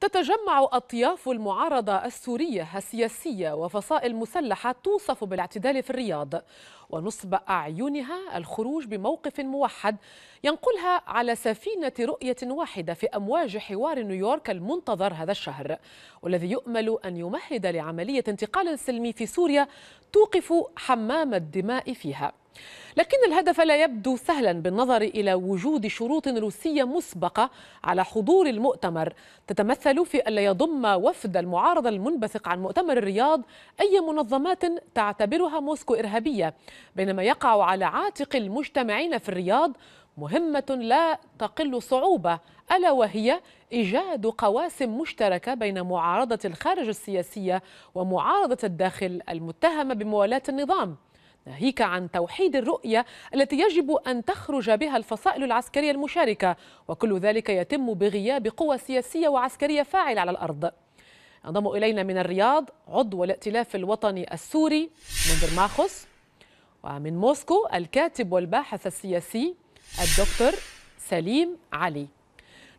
تتجمع أطياف المعارضة السورية السياسية وفصائل مسلحة توصف بالاعتدال في الرياض ونصب أعينها الخروج بموقف موحد ينقلها على سفينة رؤية واحدة في أمواج حوار نيويورك المنتظر هذا الشهر والذي يؤمل أن يمهد لعملية انتقال سلمي في سوريا توقف حمام الدماء فيها لكن الهدف لا يبدو سهلا بالنظر الى وجود شروط روسيه مسبقه على حضور المؤتمر تتمثل في الا يضم وفد المعارضه المنبثق عن مؤتمر الرياض اي منظمات تعتبرها موسكو ارهابيه بينما يقع على عاتق المجتمعين في الرياض مهمه لا تقل صعوبه الا وهي ايجاد قواسم مشتركه بين معارضه الخارج السياسيه ومعارضه الداخل المتهمه بموالاه النظام ناهيك عن توحيد الرؤية التي يجب أن تخرج بها الفصائل العسكرية المشاركة وكل ذلك يتم بغياب قوى سياسية وعسكرية فاعلة على الأرض ينضم إلينا من الرياض عضو الائتلاف الوطني السوري منذر ماخوس ومن موسكو الكاتب والباحث السياسي الدكتور سليم علي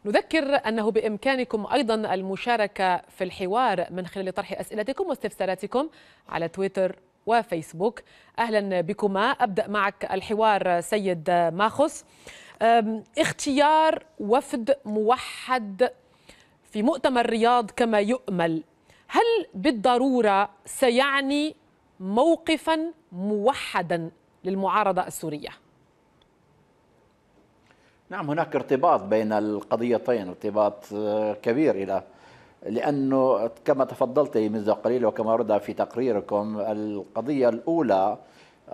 نذكر أنه بإمكانكم أيضا المشاركة في الحوار من خلال طرح أسئلتكم واستفساراتكم على تويتر وفيسبوك أهلا بكما أبدأ معك الحوار سيد ماخص اختيار وفد موحد في مؤتمر الرياض كما يؤمل هل بالضرورة سيعني موقفا موحدا للمعارضة السورية؟ نعم هناك ارتباط بين القضيتين ارتباط آه، كبير إلى لأنه كما تفضلت منذ قليل وكما ورد في تقريركم القضية الأولى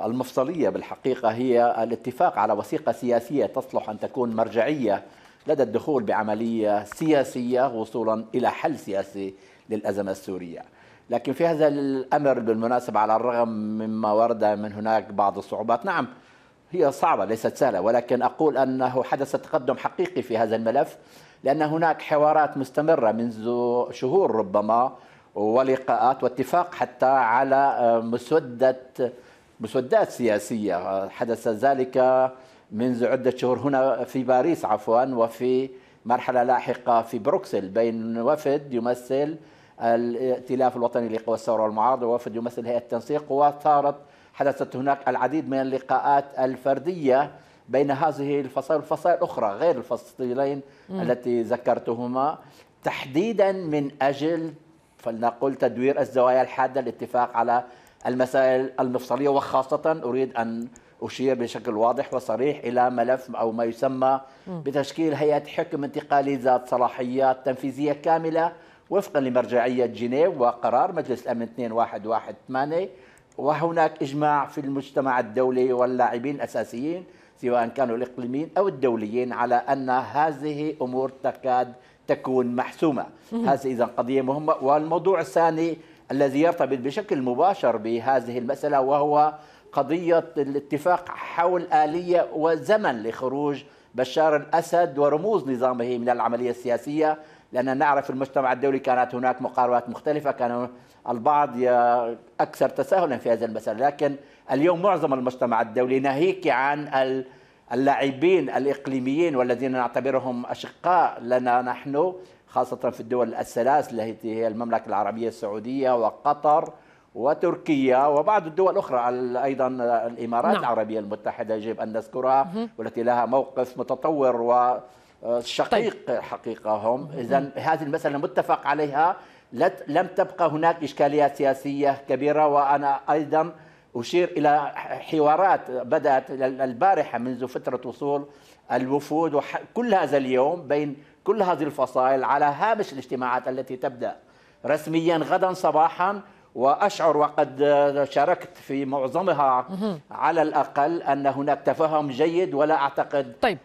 المفصلية بالحقيقة هي الاتفاق على وثيقة سياسية تصلح أن تكون مرجعية لدى الدخول بعملية سياسية وصولا إلى حل سياسي للأزمة السورية لكن في هذا الأمر بالمناسبة على الرغم مما ورد من هناك بعض الصعوبات نعم هي صعبة ليست سهلة ولكن أقول أنه حدث تقدم حقيقي في هذا الملف لأن هناك حوارات مستمرة منذ شهور ربما ولقاءات واتفاق حتى على آه، مسودة مسودات سياسية حدث ذلك منذ عدة شهور هنا في باريس عفوا وفي مرحلة لاحقة في بروكسل بين وفد يمثل الائتلاف الوطني لقوى الثورة والمعارضة ووفد يمثل هيئة التنسيق وصارت حدثت هناك العديد من اللقاءات الفردية بين هذه الفصائل والفصائل الأخرى غير الفصيلين التي ذكرتهما تحديدا من أجل فلنقل تدوير الزوايا الحادة الاتفاق على المسائل المفصلية وخاصة أريد أن أشير بشكل واضح وصريح إلى ملف أو ما يسمى بتشكيل هيئة حكم انتقالي ذات صلاحيات تنفيذية كاملة وفقا لمرجعية جنيف وقرار مجلس الأمن 2118 وهناك إجماع في المجتمع الدولي واللاعبين الأساسيين سواء كانوا الإقليميين أو الدوليين على أن هذه أمور تكاد تكون محسومة هذه إذا قضية مهمة والموضوع الثاني الذي يرتبط بشكل مباشر بهذه المسألة وهو قضية الاتفاق حول آلية وزمن لخروج بشار الأسد ورموز نظامه من العملية السياسية لأننا نعرف المجتمع الدولي كانت هناك مقاربات مختلفة كان البعض أكثر تساهلا في هذا المسألة لكن اليوم معظم المجتمع الدولي ناهيك عن اللاعبين الإقليميين والذين نعتبرهم أشقاء لنا نحن خاصة في الدول الثلاث التي هي المملكة العربية السعودية وقطر وتركيا وبعض الدول الأخرى أيضا الإمارات نعم. العربية المتحدة يجب أن نذكرها والتي لها موقف متطور و شقيق طيب. حقيقة هم إذا هذه المسألة متفق عليها لم تبقى هناك إشكاليات سياسية كبيرة وأنا أيضا أشير إلى حوارات بدأت البارحة منذ فترة وصول الوفود وكل هذا اليوم بين كل هذه الفصائل على هامش الاجتماعات التي تبدأ رسميا غدا صباحا واشعر وقد شاركت في معظمها على الاقل ان هناك تفاهم جيد ولا اعتقد طيب.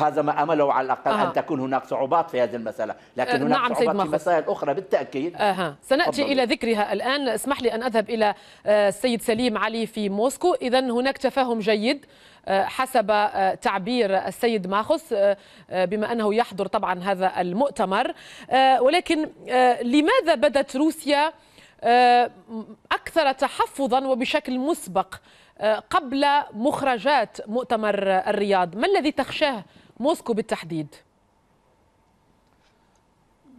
هذا ما امله على الاقل أه. ان تكون هناك صعوبات في هذه المساله لكن آه، هناك نعم صعوبات في مسائل اخرى بالتاكيد أه. سناتي أفضل. الى ذكرها الان اسمح لي ان اذهب الى آه، السيد سليم علي في موسكو اذا هناك تفاهم جيد آه، حسب تعبير السيد ماخوس بما انه يحضر طبعا هذا المؤتمر ولكن لماذا بدت روسيا آه، أكثر تحفظا وبشكل مسبق آه، قبل مخرجات مؤتمر الرياض ما الذي تخشاه موسكو بالتحديد؟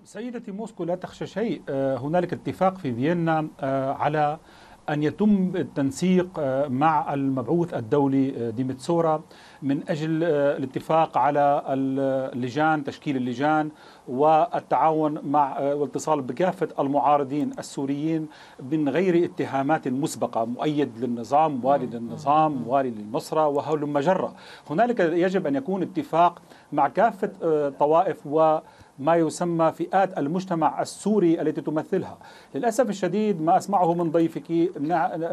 سيدتي موسكو لا تخشى شيء آه، هنالك اتفاق في فيينا على أن يتم التنسيق آه، مع المبعوث الدولي آه، ديمتسورا من أجل آه، الاتفاق على اللجان تشكيل اللجان والتعاون مع والاتصال بكافة المعارضين السوريين من غير اتهامات مسبقة مؤيد للنظام والي للنظام والي للنصرة وهول مجرة هنالك يجب أن يكون اتفاق مع كافة طوائف و ما يسمى فئات المجتمع السوري التي تمثلها للأسف الشديد ما أسمعه من ضيفك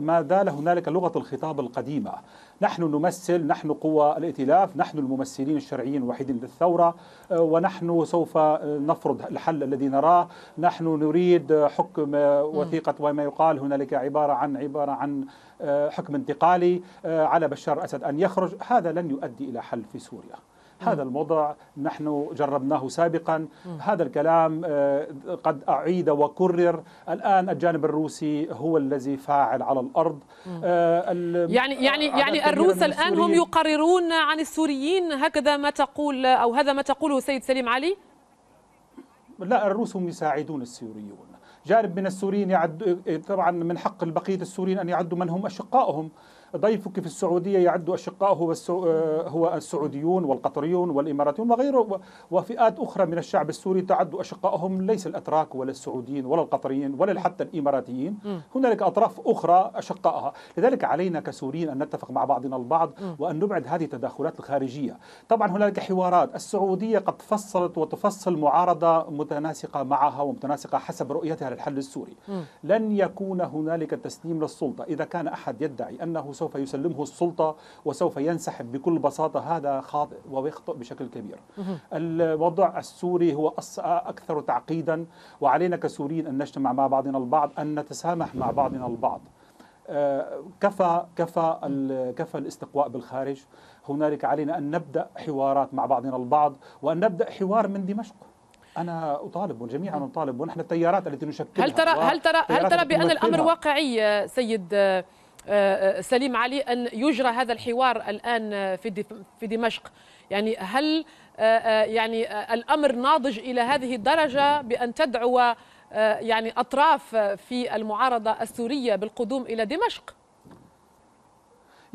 ما زال هنالك لغة الخطاب القديمة نحن نمثل نحن قوى الائتلاف نحن الممثلين الشرعيين الوحيدين للثورة آه، ونحن سوف آه، نفرض الحل الذي نراه نحن نريد حكم آه، وثيقة وما يقال هنالك عبارة عن عبارة عن حكم انتقالي على بشار الأسد أن يخرج هذا لن يؤدي إلى حل في سوريا هذا الموضع نحن جربناه سابقا هذا الكلام آه، قد أعيد وكرر الآن الجانب الروسي هو الذي فاعل على الأرض آه، يعني يعني آه، يعني الروس الآن هم يقررون عن السوريين هكذا ما تقول أو هذا ما تقوله سيد سليم علي لا الروس هم يساعدون السوريون جانب من السوريين يعد طبعا من حق بقيه السوريين ان يعدوا من هم اشقائهم ضيفك في السعودية يعد أشقائه آه، هو السعوديون والقطريون والإماراتيون وغيره وفئات أخرى من الشعب السوري تعد أشقائهم ليس الأتراك ولا السعوديين ولا القطريين ولا حتى الإماراتيين هنالك أطراف أخرى أشقائها لذلك علينا كسوريين أن نتفق مع بعضنا البعض وأن نبعد هذه التداخلات الخارجية طبعا هنالك حوارات السعودية قد فصلت وتفصل معارضة متناسقة معها ومتناسقة حسب رؤيتها للحل السوري لن يكون هنالك تسليم للسلطة إذا كان أحد يدعي أنه وسوف يسلمه السلطة وسوف ينسحب بكل بساطة هذا خاطئ ويخطئ بشكل كبير الوضع السوري هو أكثر تعقيدا وعلينا كسوريين أن نجتمع مع بعضنا البعض أن نتسامح مع بعضنا البعض آه، كفى كفى كفى الاستقواء بالخارج هنالك علينا ان نبدا حوارات مع بعضنا البعض وان نبدا حوار من دمشق انا اطالب وجميعا نطالب ونحن التيارات التي نشكلها هل ترى هل ترى هل ترى بان الامر واقعي سيد سليم علي أن يجرى هذا الحوار الآن في دمشق يعني هل آه، آه، يعني آه، الأمر ناضج إلى هذه الدرجة بأن تدعو يعني أطراف في المعارضة السورية بالقدوم إلى دمشق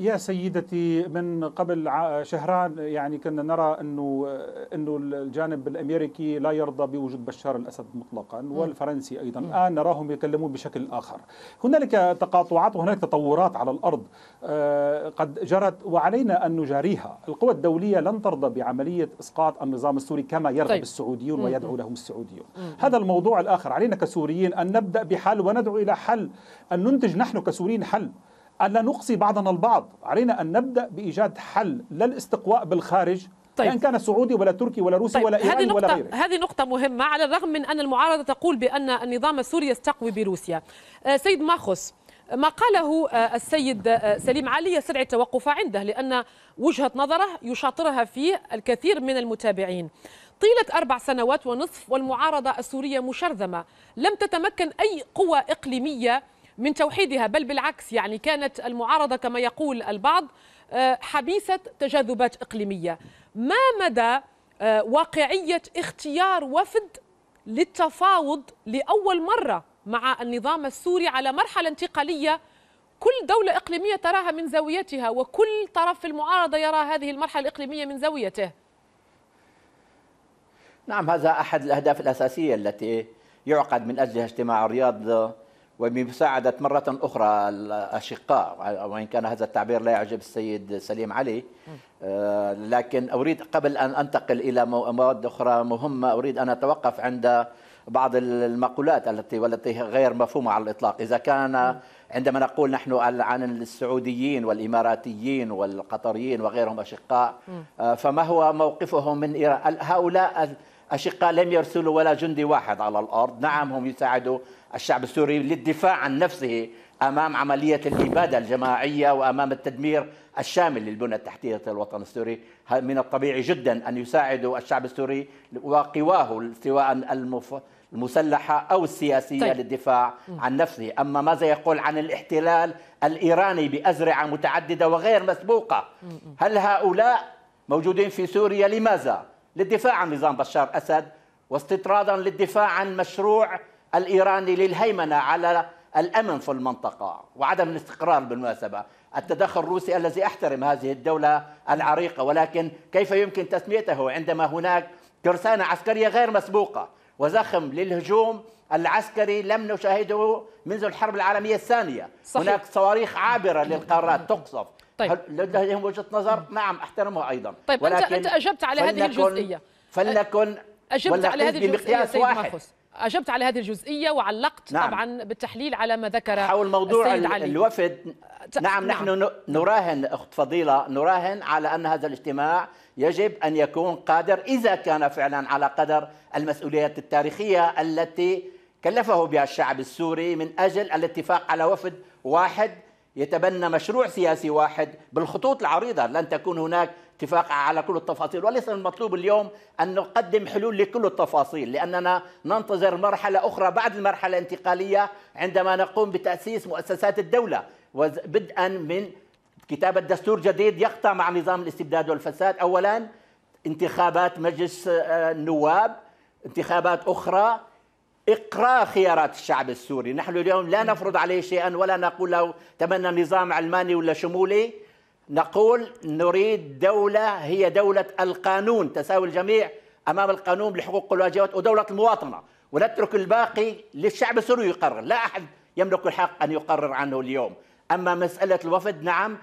يا سيدتي من قبل شهران يعني كنا نرى انه انه الجانب الامريكي لا يرضى بوجود بشار الاسد مطلقا والفرنسي ايضا الان نراهم يتكلمون بشكل اخر هنالك تقاطعات وهناك تطورات على الارض آه، قد جرت وعلينا ان نجاريها القوى الدوليه لن ترضى بعمليه اسقاط النظام السوري كما يرغب طيب. السعوديون ويدعو لهم السعوديون هذا الموضوع الاخر علينا كسوريين ان نبدا بحل وندعو الى حل ان ننتج نحن كسوريين حل أن لا نقصي بعضنا البعض علينا أن نبدأ بإيجاد حل لا الاستقواء بالخارج طيب. لأن كان سعودي ولا تركي ولا روسي طيب. ولا إيراني ولا غيره هذه نقطة مهمة على الرغم من أن المعارضة تقول بأن النظام السوري يستقوي بروسيا آه، سيد ماخوس ما قاله آه، السيد آه، سليم علي يسرع التوقف عنده لأن وجهة نظره يشاطرها فيه الكثير من المتابعين طيلة أربع سنوات ونصف والمعارضة السورية مشرذمة لم تتمكن أي قوى إقليمية من توحيدها بل بالعكس يعني كانت المعارضة كما يقول البعض آه، حبيسة تجاذبات إقليمية ما مدى آه، واقعية اختيار وفد للتفاوض لأول مرة مع النظام السوري على مرحلة انتقالية كل دولة إقليمية تراها من زاويتها وكل طرف في المعارضة يرى هذه المرحلة الإقليمية من زاويته نعم هذا أحد الأهداف الأساسية التي يعقد من أجلها اجتماع الرياض وبمساعدة مرة أخرى الأشقاء وإن كان هذا التعبير لا يعجب السيد سليم علي آه، لكن أريد قبل أن أنتقل إلى مواد أخرى مهمة أريد أن أتوقف عند بعض المقولات التي والتي غير مفهومة على الإطلاق إذا كان عندما نقول نحن عن السعوديين والإماراتيين والقطريين وغيرهم أشقاء آه، فما هو موقفهم من إيران هؤلاء أشقاء لم يرسلوا ولا جندي واحد على الأرض نعم هم يساعدوا الشعب السوري للدفاع عن نفسه امام عمليه الاباده الجماعيه وامام التدمير الشامل للبنى التحتيه الوطن السوري من الطبيعي جدا ان يساعدوا الشعب السوري وقواه سواء المسلحه او السياسيه طيب. للدفاع عن نفسه، اما ماذا يقول عن الاحتلال الايراني بازرعه متعدده وغير مسبوقه؟ هل هؤلاء موجودين في سوريا لماذا؟ للدفاع عن نظام بشار اسد واستطرادا للدفاع عن مشروع الايراني للهيمنه على الامن في المنطقه وعدم الاستقرار بالمناسبه التدخل الروسي الذي احترم هذه الدوله العريقه ولكن كيف يمكن تسميته عندما هناك ترسانه عسكريه غير مسبوقه وزخم للهجوم العسكري لم نشاهده منذ الحرب العالميه الثانيه صحيح. هناك صواريخ عابره للقارات تقصف طيب لديهم وجهه نظر نعم احترمها ايضا طيب ولكن انت اجبت على هذه الجزئيه فلنكن اجبت على هذه الجزئيه سيد واحد اجبت على هذه الجزئيه وعلقت نعم. طبعا بالتحليل على ما ذكر حول موضوع السيد علي. الوفد نعم, نعم نحن نراهن اخت فضيله نراهن على ان هذا الاجتماع يجب ان يكون قادر اذا كان فعلا على قدر المسؤوليات التاريخيه التي كلفه بها الشعب السوري من اجل الاتفاق على وفد واحد يتبنى مشروع سياسي واحد بالخطوط العريضه لن تكون هناك اتفاق على كل التفاصيل وليس المطلوب اليوم أن نقدم حلول لكل التفاصيل لأننا ننتظر مرحلة أخرى بعد المرحلة الانتقالية عندما نقوم بتأسيس مؤسسات الدولة وبدءا من كتابة دستور جديد يقطع مع نظام الاستبداد والفساد أولا انتخابات مجلس آه، النواب انتخابات أخرى اقرا خيارات الشعب السوري نحن اليوم لا نفرض عليه شيئا ولا نقول له تمنى نظام علماني ولا شمولي نقول نريد دولة هي دولة القانون تساوي الجميع أمام القانون لحقوق والواجبات ودولة المواطنة ونترك الباقي للشعب السوري يقرر لا أحد يملك الحق أن يقرر عنه اليوم أما مسألة الوفد نعم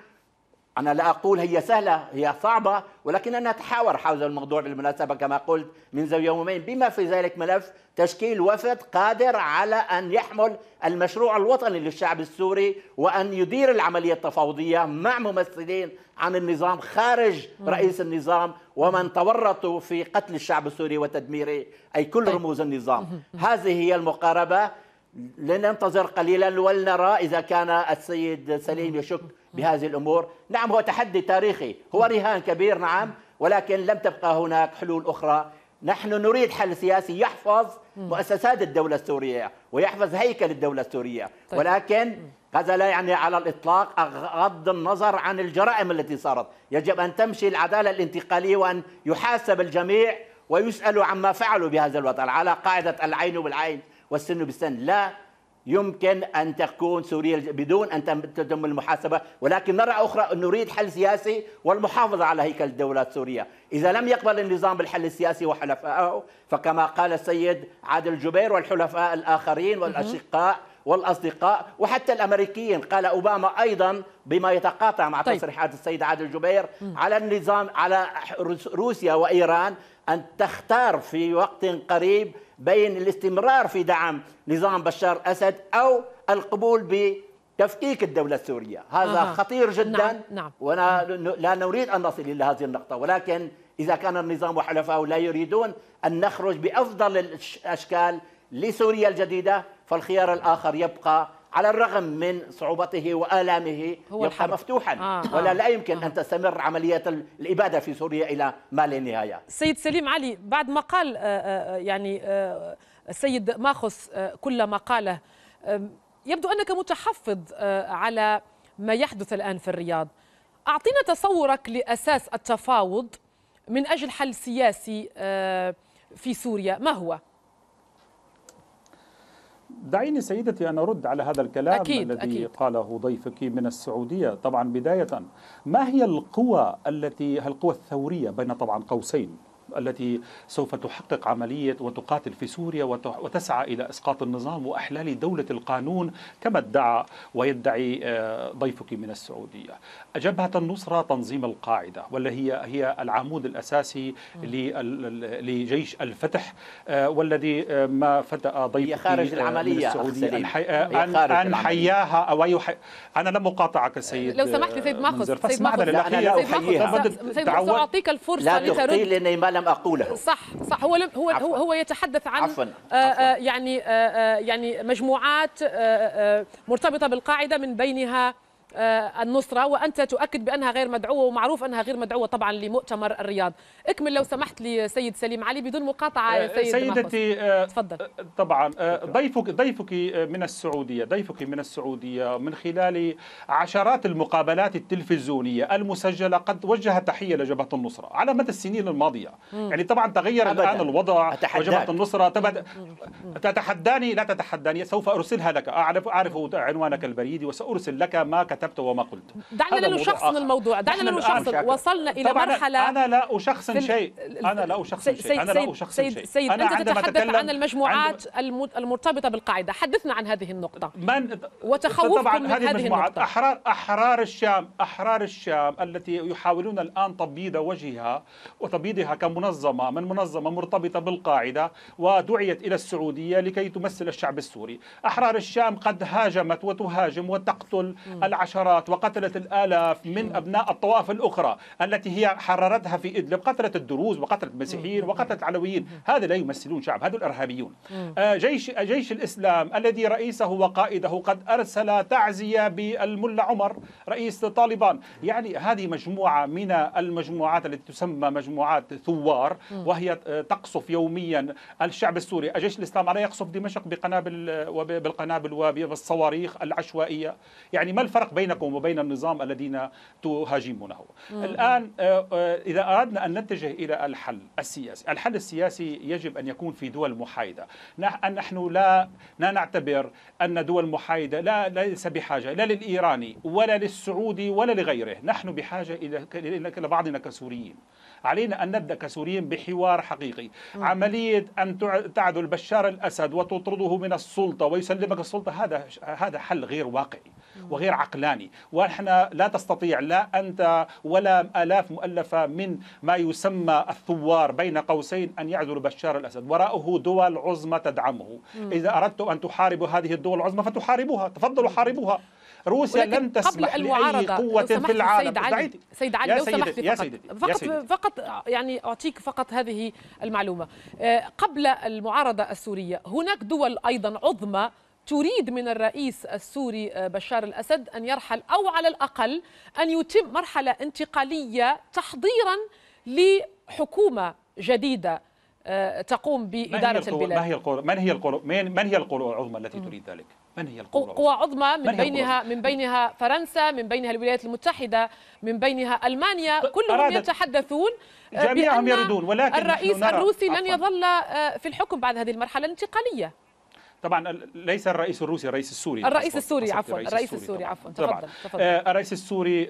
أنا لا أقول هي سهلة هي صعبة ولكننا نتحاور حول الموضوع بالمناسبة كما قلت منذ يومين بما في ذلك ملف تشكيل وفد قادر على أن يحمل المشروع الوطني للشعب السوري وأن يدير العملية التفاوضية مع ممثلين عن النظام خارج رئيس النظام ومن تورطوا في قتل الشعب السوري وتدميره أي كل طيب. رموز النظام هذه هي المقاربة لننتظر قليلا ولنرى إذا كان السيد سليم يشك بهذه الأمور نعم هو تحدي تاريخي هو رهان كبير نعم ولكن لم تبقى هناك حلول أخرى نحن نريد حل سياسي يحفظ مؤسسات الدولة السورية ويحفظ هيكل الدولة السورية طيب. ولكن هذا لا يعني على الإطلاق غض النظر عن الجرائم التي صارت يجب أن تمشي العدالة الانتقالية وأن يحاسب الجميع ويسألوا عما فعلوا بهذا الوطن على قاعدة العين بالعين والسن بالسن لا يمكن أن تكون سوريا بدون أن تتم المحاسبة ولكن نرى أخرى ان نريد حل سياسي والمحافظة على هيكل الدولة السورية إذا لم يقبل النظام بالحل السياسي وحلفائه فكما قال السيد عادل جبير والحلفاء الآخرين والأشقاء والأصدقاء وحتى الأمريكيين قال أوباما أيضا بما يتقاطع مع طيب. تصريحات السيد عادل جبير على النظام على روسيا وإيران أن تختار في وقت قريب بين الاستمرار في دعم نظام بشار أسد أو القبول ب تفكيك الدولة السورية هذا آه. خطير جدا نعم. نعم. وأنا لا نريد أن نصل إلى هذه النقطة ولكن إذا كان النظام وحلفائه لا يريدون أن نخرج بأفضل الأشكال لسوريا الجديدة فالخيار الآخر يبقى على الرغم من صعوبته وآلامه هو يبقى الحرب. مفتوحا آه. آه. ولا لا يمكن آه. أن تستمر عملية الإبادة في سوريا إلى ما لا نهاية سيد سليم علي بعد ما قال آه، آه، يعني السيد ماخص كل ما قاله يبدو أنك متحفظ على ما يحدث الآن في الرياض أعطينا تصورك لأساس التفاوض من أجل حل سياسي في سوريا ما هو؟ دعيني سيدتي أن أرد على هذا الكلام أكيد الذي أكيد. قاله ضيفك من السعودية طبعا بداية ما هي القوى التي القوى الثورية بين طبعا قوسين التي سوف تحقق عملية وتقاتل في سوريا وتسعى إلى إسقاط النظام وإحلال دولة القانون كما ادعى ويدعي آه، ضيفك من السعودية جبهة النصرة تنظيم القاعدة واللي هي هي العمود الأساسي لجيش الفتح آه، والذي آه، ما فتأ ضيفك هي خارج العملية من السعودية أن, حي... أن... أن حياها أو يحي... أنا لم أقاطعك سيد لو سمحت سيد ماخذ سيد ماخذ سيد ماخذ سأعطيك الفرصة لا تقيلني ما لم اقوله صح صح هو لم هو عفواً. هو يتحدث عن عفواً. آه، آه، عفواً. آآ يعني آآ آه، يعني مجموعات مرتبطه بالقاعده من بينها آه، النصرة وأنت تؤكد بأنها غير مدعوة ومعروف أنها غير مدعوة طبعا لمؤتمر الرياض اكمل لو سمحت لي سيد سليم علي بدون مقاطعة آه، سيد سيدتي آه، تفضل طبعا ضيفك ضيفك من السعودية ضيفك من السعودية من خلال عشرات المقابلات التلفزيونية المسجلة قد وجه تحية لجبهة النصرة على مدى السنين الماضية مم. يعني طبعا تغير أبداً. الآن الوضع وجبهة النصرة تبد... تتحداني لا تتحداني سوف أرسلها لك أعرف أعرف عنوانك البريدي وسأرسل لك ما كتب كتبت وما قلت دعنا لا الموضوع دعنا لا وصلنا الى مرحله انا لا اشخصن شيء انا لا اشخصن شيء انا لا اشخصن شيء سيد, انت تتحدث عن المجموعات المرتبطه بالقاعده حدثنا عن هذه النقطه من وتخوفكم من هذه النقطه احرار احرار الشام احرار الشام التي يحاولون الان تبييض وجهها وتبييضها كمنظمه من منظمه مرتبطه بالقاعده ودعيت الى السعوديه لكي تمثل الشعب السوري احرار الشام قد هاجمت وتهاجم وتقتل العشرات العشرات وقتلت الآلاف من أبناء الطوائف الأخرى التي هي حررتها في إدلب قتلت الدروز وقتلت المسيحيين وقتلت العلويين هذا لا يمثلون شعب هذول الإرهابيون آه، جيش جيش الإسلام الذي رئيسه وقائده قد أرسل تعزية بالملا عمر رئيس طالبان يعني هذه مجموعة من المجموعات التي تسمى مجموعات ثوار وهي آه، تقصف يوميا الشعب السوري الجيش الإسلام على يقصف دمشق بقنابل آه، وبالقنابل وبالصواريخ العشوائية يعني ما الفرق بينكم وبين النظام الذين تهاجمونه الآن آه، آه، إذا أردنا أن نتجه إلى الحل السياسي الحل السياسي يجب أن يكون في دول محايدة نحن لا, لا نعتبر أن دول محايدة لا ليس بحاجة لا للإيراني ولا للسعودي ولا لغيره نحن بحاجة إلى بعضنا كسوريين علينا أن نبدأ كسوريين بحوار حقيقي مم. عملية أن تعدل بشار الأسد وتطرده من السلطة ويسلمك السلطة هذا هذا حل غير واقعي وغير عقلاني ونحن لا تستطيع لا أنت ولا آلاف مؤلفة من ما يسمى الثوار بين قوسين أن يعذروا بشار الأسد وراءه دول عظمى تدعمه مم. إذا أردت أن تحاربوا هذه الدول العظمى فتحاربوها تفضلوا حاربوها روسيا لم تسمح لأي قوة في العالم سيد علي سيد علي لو سمحت لي فقط سيدي. فقط, سيدي. فقط يعني أعطيك فقط هذه المعلومة آه، قبل المعارضة السورية هناك دول أيضا عظمى تريد من الرئيس السوري آه، بشار الأسد أن يرحل أو على الأقل أن يتم مرحلة انتقالية تحضيرا لحكومة جديدة آه، تقوم بإدارة البلاد ما هي القوى من هي القوى من هي القوى العظمى التي تريد ذلك؟ من هي القوى قوى عظمى من, من بينها من بينها فرنسا من بينها الولايات المتحده من بينها المانيا كلهم يتحدثون آه، جميعهم يردون ولكن الرئيس الروسي لن يظل آه، في الحكم بعد هذه المرحله الانتقاليه طبعا ليس الرئيس الروسي الرئيس السوري الرئيس السوري عفوا الرئيس السوري عفوا تفضل تفضل آه، الرئيس السوري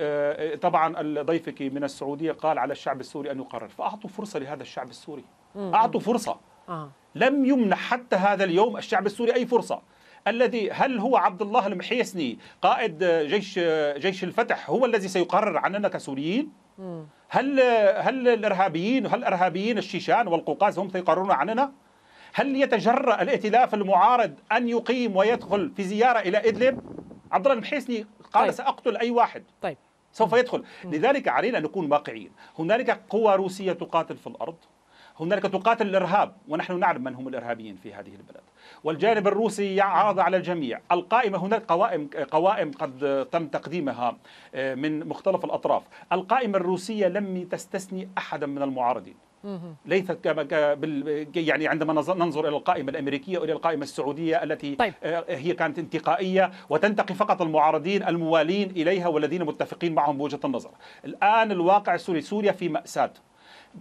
طبعا ضيفك من السعوديه قال على الشعب السوري ان يقرر فاعطوا فرصه لهذا الشعب السوري اعطوا فرصه آه. لم يمنح حتى هذا اليوم الشعب السوري اي فرصه الذي هل هو عبد الله المحيسني قائد جيش جيش الفتح هو الذي سيقرر عننا كسوريين؟ هل هل الارهابيين هل الارهابيين الشيشان والقوقاز هم سيقررون عننا؟ هل يتجرأ الائتلاف المعارض ان يقيم ويدخل في زياره الى ادلب؟ عبد الله المحيسني قال طيب. ساقتل اي واحد طيب سوف يدخل لذلك علينا ان نكون واقعيين هنالك قوى روسيه تقاتل في الارض هنالك تقاتل الارهاب ونحن نعلم من هم الارهابيين في هذه البلد والجانب الروسي عرض على الجميع القائمه هناك قوائم قوائم قد تم تقديمها آه، من مختلف الاطراف القائمه الروسيه لم تستثني احدا من المعارضين ليس كما يعني عندما ننظر الى القائمه الامريكيه والى القائمه السعوديه التي طيب. آه، هي كانت انتقائيه وتنتقي فقط المعارضين الموالين اليها والذين متفقين معهم بوجهه النظر. الان الواقع السوري سوريا في ماساه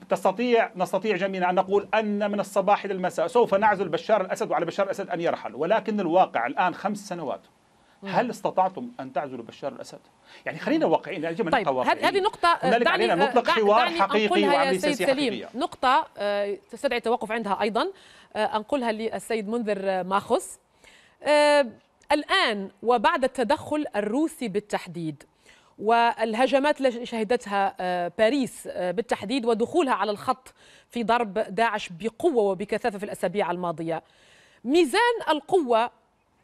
تستطيع نستطيع جميعا أن نقول أن من الصباح إلى المساء سوف نعزل بشار الأسد وعلى بشار الأسد أن يرحل ولكن الواقع الآن خمس سنوات هل استطعتم ان تعزلوا بشار الاسد؟ يعني خلينا واقعيين يعني يجب ان طيب هذه نقطة دعني علينا نطلق آه، حوار حقيقي وعملية سياسية حقيقية نقطة آه، تستدعي التوقف عندها ايضا آه، انقلها للسيد منذر ماخص الان وبعد التدخل الروسي بالتحديد والهجمات التي شهدتها آه، باريس آه، بالتحديد ودخولها على الخط في ضرب داعش بقوه وبكثافه في الاسابيع الماضيه. ميزان القوه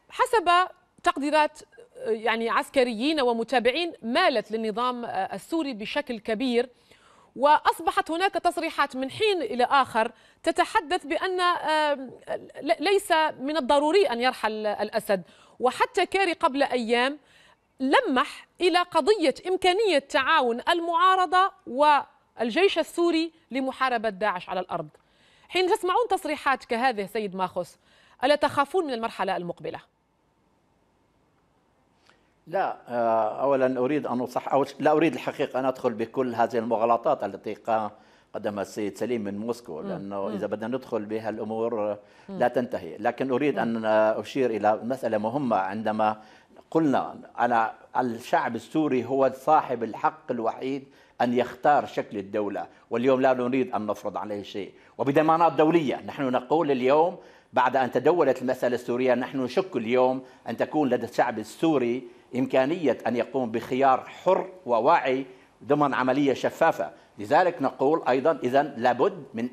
حسب تقديرات آه، يعني عسكريين ومتابعين مالت للنظام السوري بشكل كبير واصبحت هناك تصريحات من حين الى اخر تتحدث بان ليس من الضروري ان يرحل الاسد وحتى كاري قبل ايام لمح إلى قضية إمكانية تعاون المعارضة والجيش السوري لمحاربة داعش على الأرض حين تسمعون تصريحات كهذه سيد ماخوس ألا تخافون من المرحلة المقبلة؟ لا آه، أولا أريد أن أصح أو لا أريد الحقيقة أن أدخل بكل هذه المغالطات التي قدمها السيد سليم من موسكو لأنه إذا بدنا ندخل بها الأمور لا تنتهي لكن أريد أن أشير إلى مسألة مهمة عندما قلنا على الشعب السوري هو صاحب الحق الوحيد أن يختار شكل الدولة واليوم لا نريد أن نفرض عليه شيء وبضمانات دولية نحن نقول اليوم بعد أن تدولت المسألة السورية نحن نشك اليوم أن تكون لدى الشعب السوري إمكانية أن يقوم بخيار حر وواعي ضمن عملية شفافة لذلك نقول أيضا إذا لابد من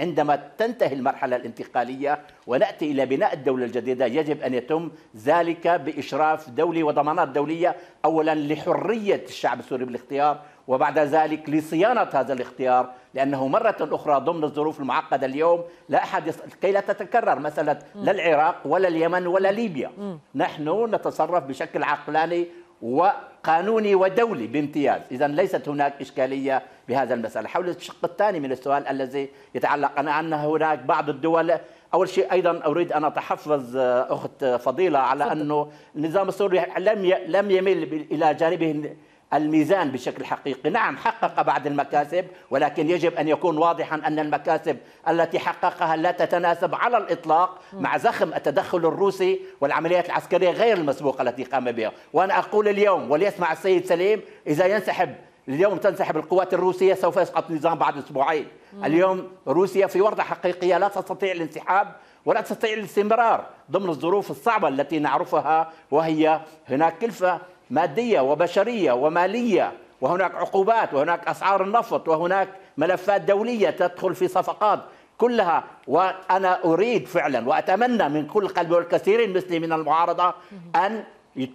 عندما تنتهي المرحلة الانتقالية ونأتي إلى بناء الدولة الجديدة يجب أن يتم ذلك بإشراف دولي وضمانات دولية أولا لحرية الشعب السوري بالاختيار وبعد ذلك لصيانة هذا الاختيار لأنه مرة أخرى ضمن الظروف المعقدة اليوم لا أحد يص... كي لا تتكرر مسألة لا العراق ولا اليمن ولا ليبيا نحن نتصرف بشكل عقلاني و قانوني ودولي بامتياز إذا ليست هناك إشكالية بهذا المسألة حول الشق الثاني من السؤال الذي يتعلق أنا أن هناك بعض الدول أول شيء أيضا أريد أن أتحفظ آه، أخت فضيلة على أنه النظام السوري لم لم يميل إلى جانبه الميزان بشكل حقيقي نعم حقق بعض المكاسب ولكن يجب أن يكون واضحا أن المكاسب التي حققها لا تتناسب على الإطلاق مع زخم التدخل الروسي والعمليات العسكرية غير المسبوقة التي قام بها وأنا أقول اليوم وليسمع السيد سليم إذا ينسحب اليوم تنسحب القوات الروسية سوف يسقط النظام بعد أسبوعين اليوم روسيا في وضع حقيقية لا تستطيع الانسحاب ولا تستطيع الاستمرار ضمن الظروف الصعبة التي نعرفها وهي هناك كلفة ماديه وبشريه وماليه وهناك عقوبات وهناك اسعار النفط وهناك ملفات دوليه تدخل في صفقات كلها وانا اريد فعلا واتمنى من كل قلبي والكثيرين مثلي من المعارضه ان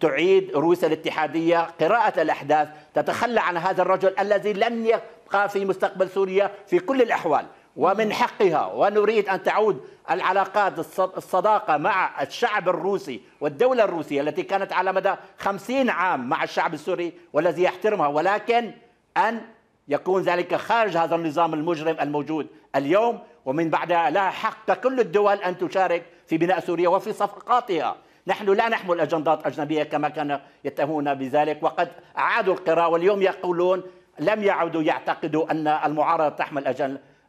تعيد روسيا الاتحاديه قراءه الاحداث تتخلى عن هذا الرجل الذي لن يبقى في مستقبل سوريا في كل الاحوال ومن حقها ونريد أن تعود العلاقات الصداقة مع الشعب الروسي والدولة الروسية التي كانت على مدى خمسين عام مع الشعب السوري والذي يحترمها ولكن أن يكون ذلك خارج هذا النظام المجرم الموجود اليوم ومن بعدها لا حق كل الدول أن تشارك في بناء سوريا وفي صفقاتها نحن لا نحمل أجندات أجنبية كما كان يتهمون بذلك وقد أعادوا القراءة واليوم يقولون لم يعودوا يعتقدوا أن المعارضة تحمل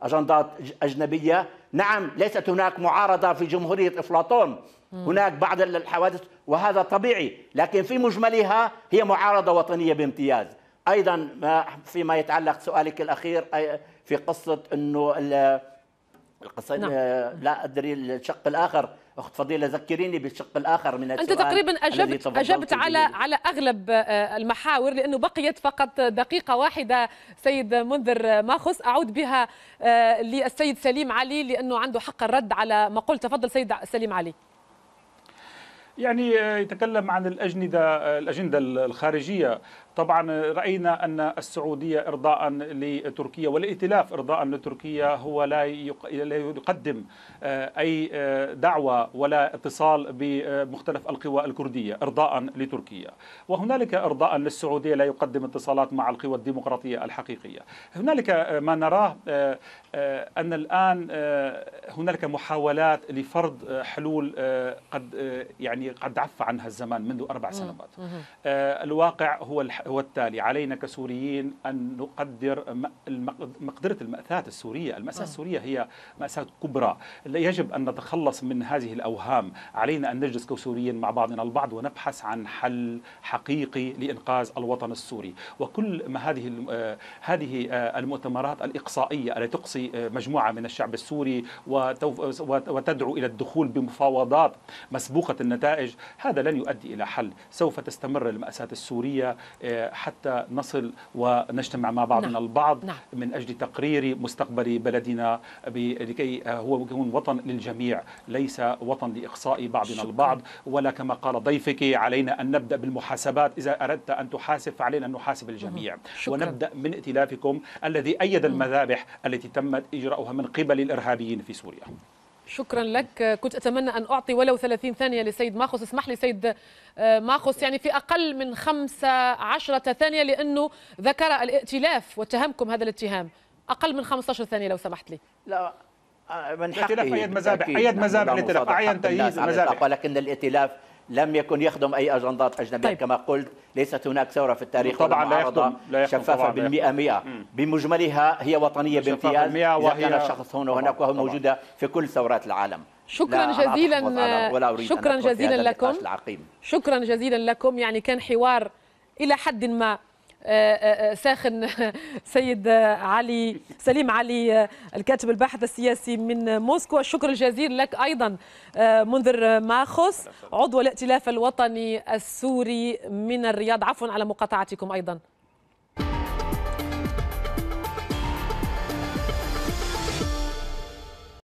أجندات أجنبية نعم ليست هناك معارضة في جمهورية أفلاطون هناك بعض الحوادث وهذا طبيعي لكن في مجملها هي معارضة وطنية بامتياز أيضا فيما يتعلق سؤالك الأخير في قصة أنه القصة نعم. آه، لا أدري الشق الآخر اخت فضيله ذكريني بالشق الاخر من السؤال انت تقريبا اجبت اجبت على على اغلب آه، المحاور لانه بقيت فقط دقيقه واحده سيد منذر ماخوس اعود بها آه، للسيد سليم علي لانه عنده حق الرد على ما قلت تفضل سيد سليم علي يعني آه، يتكلم عن الأجندة آه، الأجندة الخارجية طبعا رأينا أن السعودية إرضاء لتركيا والائتلاف إرضاء لتركيا هو لا يقدم آه، أي دعوة ولا اتصال بمختلف القوى الكردية إرضاء لتركيا وهنالك إرضاء للسعودية لا يقدم اتصالات مع القوى الديمقراطية الحقيقية هنالك ما نراه أن الآن هنالك محاولات لفرض حلول قد يعني يعني قد عفى عنها الزمان منذ أربع سنوات آه، الواقع هو هو التالي علينا كسوريين أن نقدر مقدرة المأساة السورية المأساة السورية هي مأساة كبرى يجب أن نتخلص من هذه الأوهام علينا أن نجلس كسوريين مع بعضنا البعض ونبحث عن حل حقيقي لإنقاذ الوطن السوري وكل ما هذه آه، هذه آه، المؤتمرات الإقصائية التي تقصي مجموعة من الشعب السوري وتدعو إلى الدخول بمفاوضات مسبوقة النتائج النتائج هذا لن يؤدي إلى حل سوف تستمر المأساة السورية آه، حتى نصل ونجتمع مع بعضنا نعم. البعض نعم. من أجل تقرير مستقبل بلدنا لكي آه، هو يكون وطن للجميع ليس وطن لإقصاء بعضنا شكرا. البعض ولا كما قال ضيفك علينا أن نبدأ بالمحاسبات إذا أردت أن تحاسب فعلينا أن نحاسب الجميع شكرا. ونبدأ من ائتلافكم الذي أيد المذابح التي تمت إجراؤها من قبل الإرهابيين في سوريا شكرا لك كنت أتمنى أن أعطي ولو 30 ثانية لسيد ماخوس اسمح لي سيد آه، ماخوس يعني في أقل من 15 ثانية لأنه ذكر الائتلاف واتهمكم هذا الاتهام أقل من 15 ثانية لو سمحت لي لا آه، من حق الائتلاف أيد مذابح أيد مذابح الائتلاف أعين تأييد ولكن الائتلاف لم يكن يخدم اي اجندات اجنبيه طيب. كما قلت ليست هناك ثوره في التاريخ طبعا لا يخدم لا يخدم شفافه بالمئة مئة بمجملها هي وطنيه بامتياز وهي كان شخص هنا وهناك وهي موجوده في كل ثورات العالم شكرا جزيلا شكرا جزيلا لكم شكرا جزيلا لكم يعني كان حوار الى حد ما آه، آه، آه، ساخن سيد علي سليم علي الكاتب الباحث السياسي من موسكو الشكر الجزيل لك أيضا منذر ماخوس عضو الائتلاف الوطني السوري من الرياض عفوا على مقاطعتكم أيضا